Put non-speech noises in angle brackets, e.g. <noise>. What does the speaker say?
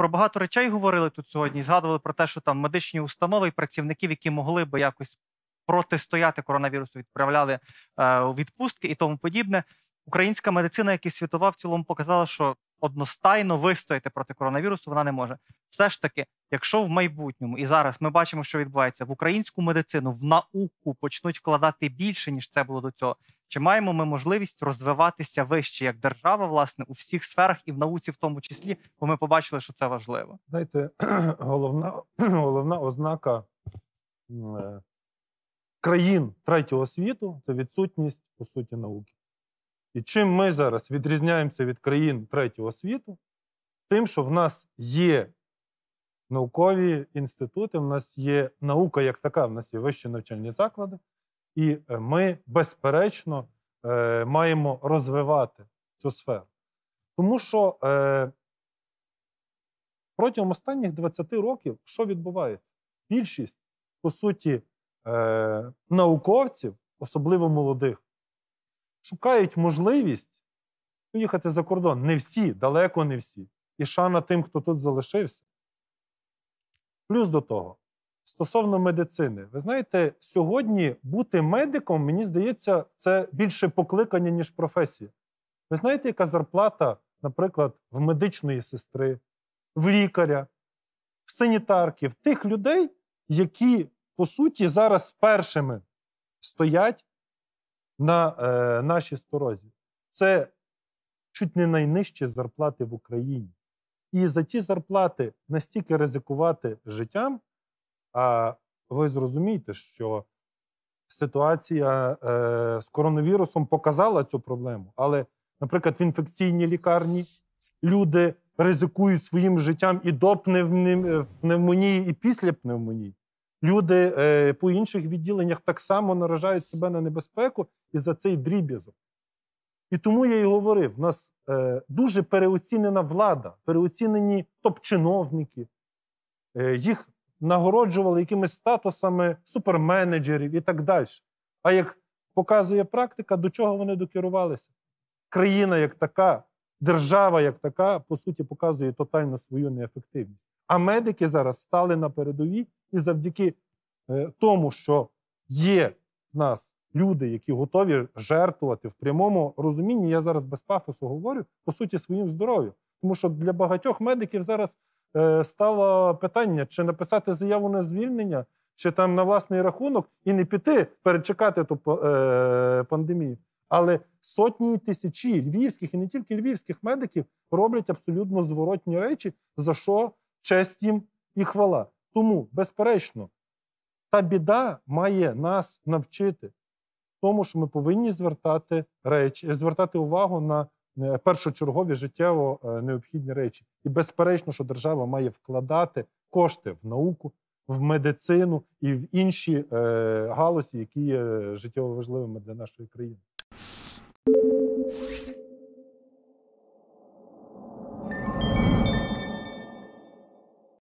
про багато речей говорили тут сьогодні. Згадували про те, що там медичні установи і працівників, які могли би якось протистояти коронавірусу, відправляли е, у відпустки і тому подібне. Українська медицина, як і світова, в цілому показала, що одностайно вистояти проти коронавірусу, вона не може. Все ж таки, якщо в майбутньому і зараз ми бачимо, що відбувається в українську медицину, в науку почнуть вкладати більше ніж це було до цього. Чи маємо ми можливість розвиватися вище як держава, власне, у всіх сферах і в науці, в тому числі, бо ми побачили, що це важливо. Знаєте, <clears throat> головна <clears throat> головна ознака е, країн третього світу це відсутність по суті науки. І чим ми зараз відрізняємося від країн третього світу, тим, що в нас є наукові інститути, в нас є наука як така, в нас є вищі навчальні заклади, і е, ми, безперечно, е, маємо розвивати цю сферу. Тому що е, протягом останніх 20 років що відбувається? Більшість, по суті, науковців, особливо молодих шукають можливість поїхати за кордон. Не всі, далеко не всі. І шана тим, хто тут залишився. Плюс до того, стосовно медицини, ви знаєте, сьогодні бути медиком, мені здається, це більше покликання, ніж професія. Ви знаєте, яка зарплата, наприклад, в медичної сестри, в лікаря, в санітарки, в тих людей, які, по суті, зараз першими стоять на е, нашій сторозі. Це чуть не найнижчі зарплати в Україні. І за ті зарплати настільки ризикувати життям, а ви зрозумієте, що ситуація е, з коронавірусом показала цю проблему. Але, наприклад, в інфекційній лікарні люди ризикують своїм життям і до пневмонії, і після пневмонії. Люди е, по інших відділеннях так само наражають себе на небезпеку і за цей дріб'язок. І тому я і говорив: в нас е, дуже переоцінена влада, переоцінені топ-чиновники, е, їх нагороджували якимись статусами суперменеджерів і так далі. А як показує практика, до чого вони докерувалися? Країна як така, держава як така, по суті, показує тотальну свою неефективність. А медики зараз стали на передовій. І завдяки е, тому, що є в нас люди, які готові жертвувати в прямому розумінні, я зараз без пафосу говорю, по суті, своїм здоров'ям. Тому що для багатьох медиків зараз е, стало питання, чи написати заяву на звільнення, чи там на власний рахунок, і не піти перечекати ту е, пандемію. Але сотні тисячі львівських і не тільки львівських медиків роблять абсолютно зворотні речі, за що честь їм і хвала. Тому, безперечно, та біда має нас навчити, тому що ми повинні звертати речі, е, звертати увагу на е, першочергові життєво е, необхідні речі. І безперечно, що держава має вкладати кошти в науку, в медицину і в інші галузі, які є життєво важливими для нашої країни.